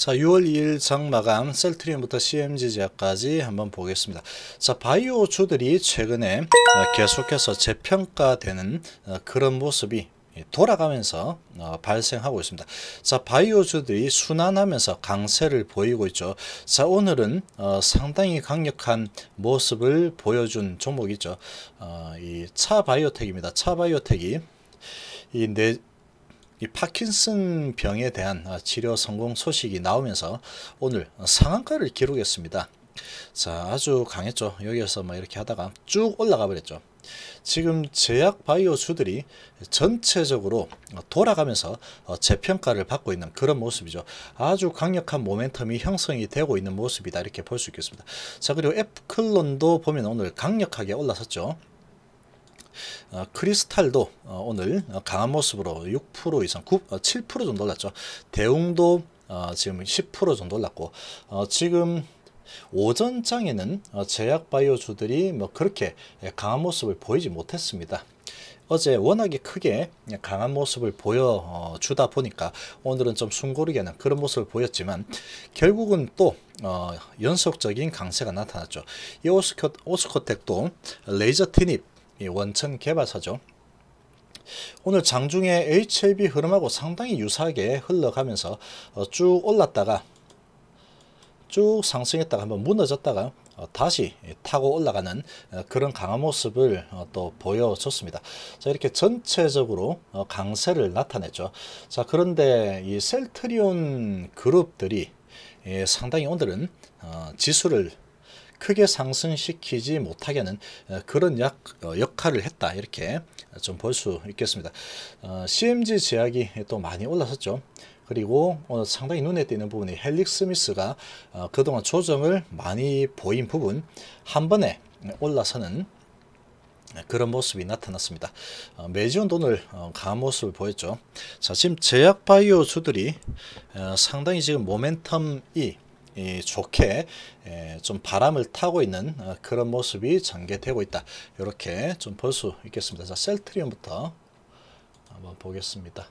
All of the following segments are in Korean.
자, 6월 2일 장마감 셀트리온부터 CMG 제약까지 한번 보겠습니다. 자, 바이오 주들이 최근에 어, 계속해서 재평가되는 어, 그런 모습이 돌아가면서 어, 발생하고 있습니다. 자, 바이오주들이 순환하면서 강세를 보이고 있죠. 자, 오늘은 어, 상당히 강력한 모습을 보여준 종목이죠. 어, 이 차바이오텍입니다. 차바이오텍이 이 네, 이 파킨슨 병에 대한 치료 성공 소식이 나오면서 오늘 상한가를 기록했습니다. 자, 아주 강했죠. 여기에서 뭐 이렇게 하다가 쭉 올라가 버렸죠. 지금 제약 바이오 주들이 전체적으로 돌아가면서 재평가를 받고 있는 그런 모습이죠. 아주 강력한 모멘텀이 형성이 되고 있는 모습이다. 이렇게 볼 수 있겠습니다. 자, 그리고 에클론도 보면 오늘 강력하게 올라섰죠. 어, 크리스탈도 어, 오늘 강한 모습으로 6% 이상 9, 어, 7% 정도 올랐죠. 대웅도 어, 지금 10% 정도 올랐고 지금 오전장에는 제약바이오주들이 뭐 그렇게 강한 모습을 보이지 못했습니다. 어제 워낙에 크게 강한 모습을 보여주다 보니까 오늘은 좀 숨고르게는 그런 모습을 보였지만 결국은 또 연속적인 강세가 나타났죠. 이 오스코, 오스코텍도 레이저 티닙 원천 개발사죠. 오늘 장중에 HLB 흐름하고 상당히 유사하게 흘러가면서 어, 쭉 올랐다가 쭉 상승했다가 한번 무너졌다가 어, 다시 타고 올라가는 어, 그런 강한 모습을 또 보여줬습니다. 자 이렇게 전체적으로 강세를 나타냈죠. 자 그런데 이 셀트리온 그룹들이 예, 상당히 오늘은 지수를 크게 상승시키지 못하게 하는 어, 그런 약, 어, 역할을 했다 이렇게 좀 볼 수 있겠습니다. CMG 어, 제약이 또 많이 올라섰죠. 그리고 오늘 상당히 눈에 띄는 부분이 헬릭 스미스가 그동안 조정을 많이 보인 부분 한 번에 올라서는 그런 모습이 나타났습니다. 매지온도 오늘 강한 모습을 보였죠. 자, 지금 제약바이오주들이 상당히 지금 모멘텀이 좋게 좀 바람을 타고 있는 어, 그런 모습이 전개되고 있다. 이렇게 좀 볼 수 있겠습니다. 자, 셀트리온부터 한번 보겠습니다.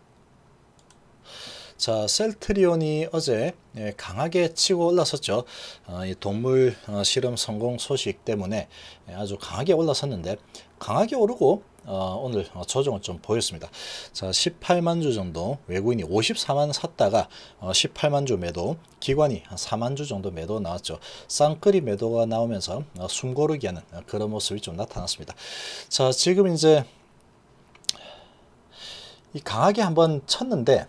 자, 셀트리온이 어제 강하게 치고 올라섰죠. 어, 이 동물 어, 실험 성공 소식 때문에 아주 강하게 올라섰는데 강하게 오르고 어, 오늘 조정을 어, 좀 보였습니다. 자, 18만 주 정도 외국인이 54만 샀다가 어, 18만 주 매도, 기관이 4만 주 정도 매도 나왔죠. 쌍끌이 매도가 나오면서 어, 숨고르기 하는 어, 그런 모습이 좀 나타났습니다. 자, 지금 이제 이 강하게 한번 쳤는데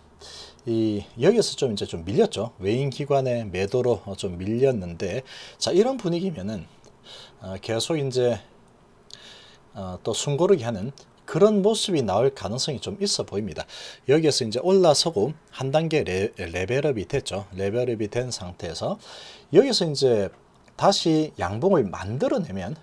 이 여기서 좀 이제 좀 밀렸죠. 외인 기관의 매도로 어, 좀 밀렸는데 자, 이런 분위기면은 계속 이제 어, 또숨고르기 하는 그런 모습이 나올 가능성이 좀 있어 보입니다. 여기에서 이제 올라서고 한 단계 레, 레벨업이 됐죠. 레벨업이 된 상태에서 여기서 이제 다시 양봉을 만들어내면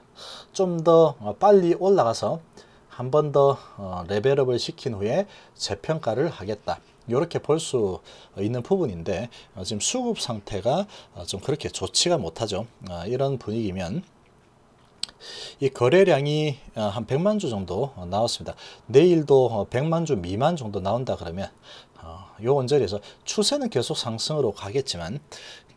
좀더 어, 빨리 올라가서 한 번더 어, 레벨업을 시킨 후에 재평가를 하겠다. 이렇게 볼 수 있는 부분인데 지금 수급 상태가 좀 그렇게 좋지가 못하죠. 이런 분위기면 이 거래량이 어, 한 100만 주 정도 나왔습니다. 내일도 100만 어, 주 미만 정도 나온다 그러면 어, 요 원절에서 추세는 계속 상승으로 가겠지만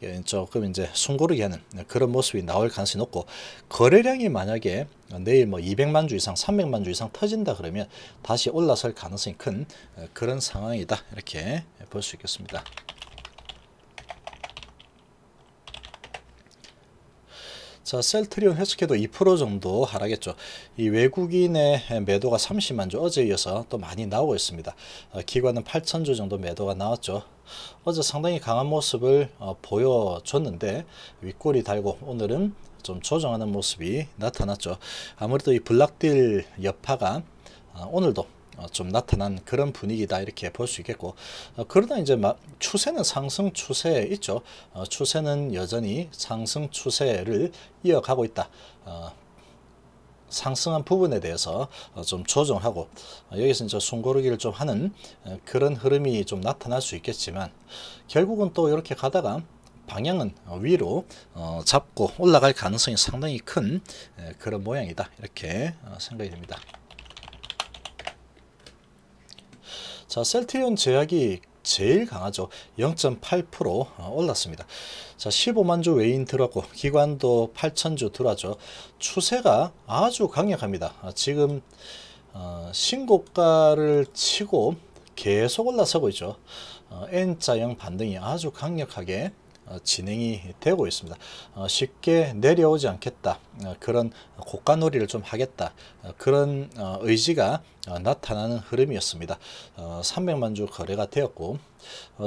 예, 조금 이제 숨고르게 하는 그런 모습이 나올 가능성이 높고 거래량이 만약에 내일 뭐 200만 주 이상 300만 주 이상 터진다 그러면 다시 올라설 가능성이 큰 그런 상황이다 이렇게 볼 수 있겠습니다. 자, 셀트리온 회수해도 2% 정도 하락했죠. 이 외국인의 매도가 30만 주 어제 이어서 또 많이 나오고 있습니다. 어, 기관은 8천 주 정도 매도가 나왔죠. 어제 상당히 강한 모습을 어, 보여줬는데 윗골이 달고 오늘은 좀 조정하는 모습이 나타났죠. 아무래도 이 블락딜 여파가 어, 오늘도 어, 좀 나타난 그런 분위기다 이렇게 볼 수 있겠고 어, 그러나 이제 추세는 상승 추세에 있죠. 어, 추세는 여전히 상승 추세를 이어가고 있다. 상승한 부분에 대해서 좀 조정하고 여기서 이제 숨고르기를 좀 하는 그런 흐름이 좀 나타날 수 있겠지만 결국은 또 이렇게 가다가 방향은 위로 잡고 올라갈 가능성이 상당히 큰 그런 모양이다 이렇게 생각이 됩니다. 자, 셀트리온 제약이 제일 강하죠. 0.8% 어, 올랐습니다. 자, 15만 주 외인 들어왔고 기관도 8천 주 들어왔죠. 추세가 아주 강력합니다. 아, 지금 어, 신고가를 치고 계속 올라서고 있죠. 어, N자형 반등이 아주 강력하게 어, 진행이 되고 있습니다. 어, 쉽게 내려오지 않겠다. 어, 그런 고가놀이를 좀 하겠다. 그런 의지가 나타나는 흐름이었습니다. 300만 주 거래가 되었고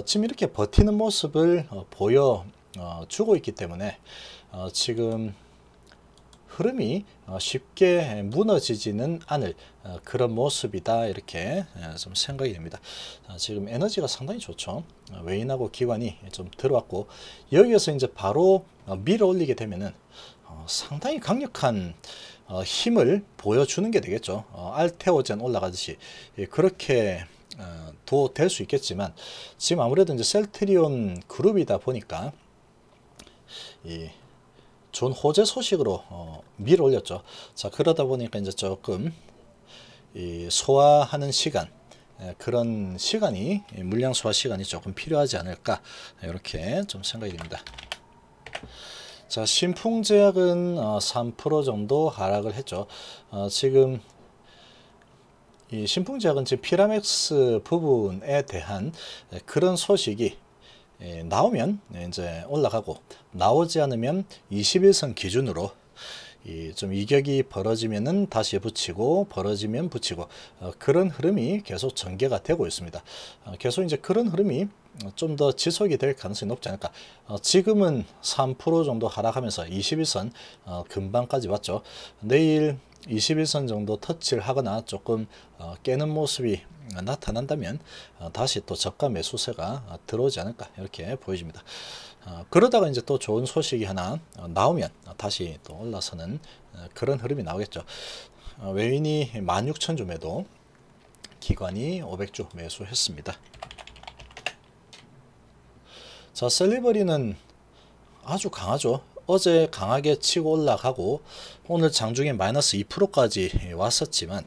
지금 이렇게 버티는 모습을 보여주고 있기 때문에 지금 흐름이 어, 쉽게 무너지지는 않을 어, 그런 모습이다 이렇게 어, 좀 생각이 됩니다. 지금 에너지가 상당히 좋죠. 외인하고 기관이 좀 들어왔고 여기에서 이제 바로 밀어 올리게 되면은 상당히 강력한 힘을 보여주는 게 되겠죠. 알테오젠 올라가듯이 예, 그렇게 도될 수 있겠지만 지금 아무래도 이제 셀트리온 그룹이다 보니까 이 좋은 호재 소식으로 어, 밀어 올렸죠. 자 그러다 보니까 이제 조금 소화하는 시간 예, 그런 시간이 물량 소화 시간이 조금 필요하지 않을까 예, 이렇게 좀 생각이 됩니다. 자 신풍제약은 어, 3% 정도 하락을 했죠. 어, 지금 이 신풍제약은 지금 피라맥스 부분에 대한 예, 그런 소식이 예, 나오면 예, 이제 올라가고 나오지 않으면 21선 기준으로 이 좀 이격이 벌어지면은 다시 붙이고 벌어지면 붙이고 어, 그런 흐름이 계속 전개가 되고 있습니다. 어, 계속 이제 그런 흐름이 좀 더 지속이 될 가능성이 높지 않을까. 어, 지금은 3% 정도 하락하면서 21선 어, 금방까지 왔죠. 내일 21선 정도 터치를 하거나 조금 어, 깨는 모습이 나타난다면 어, 다시 또 저가 매수세가 어, 들어오지 않을까 이렇게 보여집니다. 그러다가 이제 또 좋은 소식이 하나 나오면 다시 또 올라서는 그런 흐름이 나오겠죠. 외인이 16,000줌에도 기관이 500주 매수했습니다. 자, 셀리버리는 아주 강하죠. 어제 강하게 치고 올라가고 오늘 장중에 마이너스 2%까지 왔었지만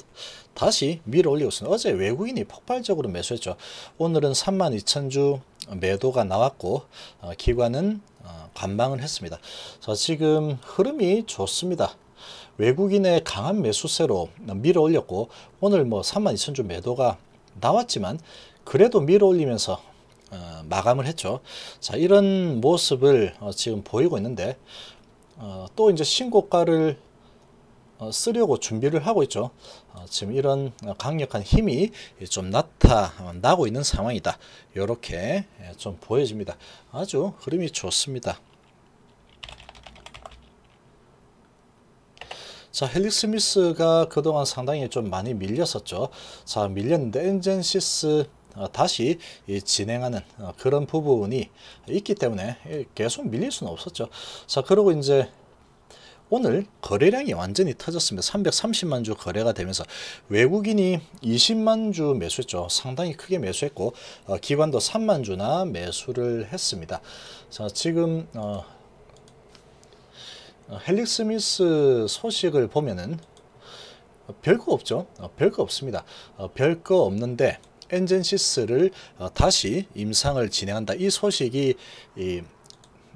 다시 밀어 올리고있습니다 어제 외국인이 폭발적으로 매수했죠. 오늘은 32,000주 매도가 나왔고 어, 기관은 어, 관망을 했습니다. 자, 지금 흐름이 좋습니다. 외국인의 강한 매수세로 밀어 올렸고 오늘 뭐 32,000주 매도가 나왔지만 그래도 밀어 올리면서 어, 마감을 했죠. 자, 이런 모습을 어, 지금 보이고 있는데 어, 또 이제 신고가를 어, 쓰려고 준비를 하고 있죠. 어, 지금 이런 어, 강력한 힘이 좀 나타나고 있는 상황이다. 이렇게 예, 좀 보여집니다. 아주 흐름이 좋습니다. 자, 헬릭 스미스가 그동안 상당히 좀 많이 밀렸었죠. 자, 밀렸는데 엔젠시스 어, 다시 진행하는 어, 그런 부분이 있기 때문에 계속 밀릴 수는 없었죠. 자, 그리고 이제 오늘 거래량이 완전히 터졌습니다. 330만 주 거래가 되면서 외국인이 20만 주 매수했죠. 상당히 크게 매수했고 어, 기관도 3만 주나 매수를 했습니다. 자 지금 어, 어 헬릭 스미스 소식을 보면은 별거 없죠. 어, 별거 없습니다. 별거 없는데 엔젠시스를 어, 다시 임상을 진행한다. 이 소식이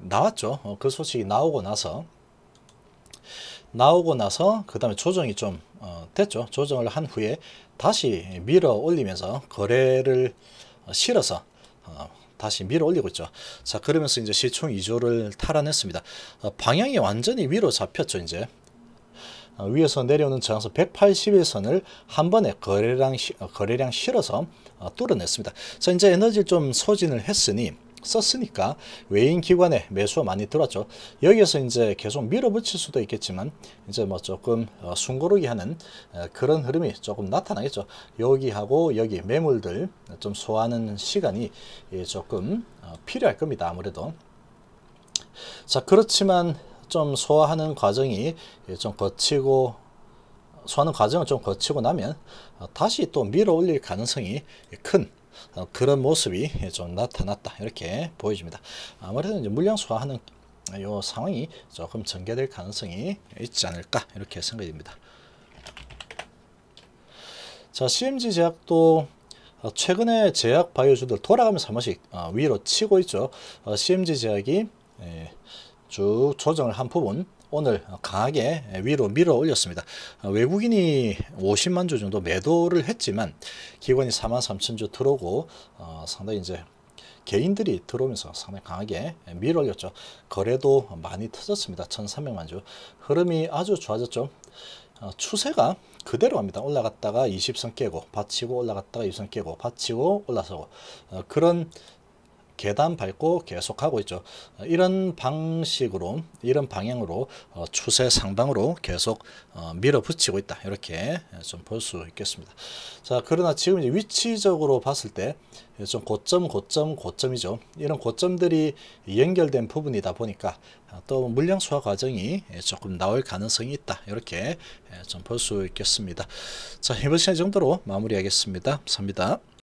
나왔죠. 어, 그 소식이 나오고 나서 나오고 나서 그 다음에 조정이 좀 어, 됐죠. 조정을 한 후에 다시 밀어 올리면서 거래를 실어서 다시 밀어 올리고 있죠. 자 그러면서 이제 시총 2조를 탈환했습니다. 방향이 완전히 위로 잡혔죠. 이제 어, 위에서 내려오는 저항선 181선을 한 번에 거래량, 어, 거래량 실어서 어, 뚫어냈습니다. 그래서 이제 에너지를 좀 소진을 했으니 썼으니까 외인 기관에 매수가 많이 들어왔죠. 여기에서 이제 계속 밀어붙일 수도 있겠지만 이제 뭐 조금 숨고르기 하는 그런 흐름이 조금 나타나겠죠. 여기하고 여기 매물들 좀 소화하는 시간이 예, 조금 필요할 겁니다. 아무래도. 자 그렇지만 좀 소화하는 과정이 좀 거치고 소화하는 과정을 좀 거치고 나면 다시 또 밀어 올릴 가능성이 큰 그런 모습이 좀 나타났다 이렇게 보여집니다. 아무래도 이제 물량 소화하는 요 상황이 조금 전개될 가능성이 있지 않을까 이렇게 생각이 됩니다. 자 CMG 제약도 최근에 제약 바이오주들 돌아가면서 한 번씩 위로 치고 있죠. CMG 제약이 예, 쭉 조정을 한 부분 오늘 강하게 위로 밀어 올렸습니다. 외국인이 50만 주 정도 매도를 했지만 기관이 4만 3천 주 들어오고 어, 상당히 이제 개인들이 들어오면서 상당히 강하게 밀어 올렸죠. 거래도 많이 터졌습니다. 1,300만 주. 흐름이 아주 좋아졌죠. 어, 추세가 그대로 갑니다. 올라갔다가 20선 깨고 받치고 올라갔다가 20선 깨고 받치고 올라서고 어, 그런 계단 밟고 계속하고 있죠. 이런 방식으로 이런 방향으로 어, 추세 상방으로 계속 어, 밀어붙이고 있다. 이렇게 예, 좀볼 수 있겠습니다. 자 그러나 지금 위치적으로 봤을 때좀 예, 고점 고점 고점이죠. 이런 고점들이 연결된 부분이다 보니까 아, 또 물량 소화 과정이 예, 조금 나올 가능성이 있다. 이렇게 좀 볼 수 있겠습니다. 자 이번 시간 정도로 마무리하겠습니다. 감사합니다.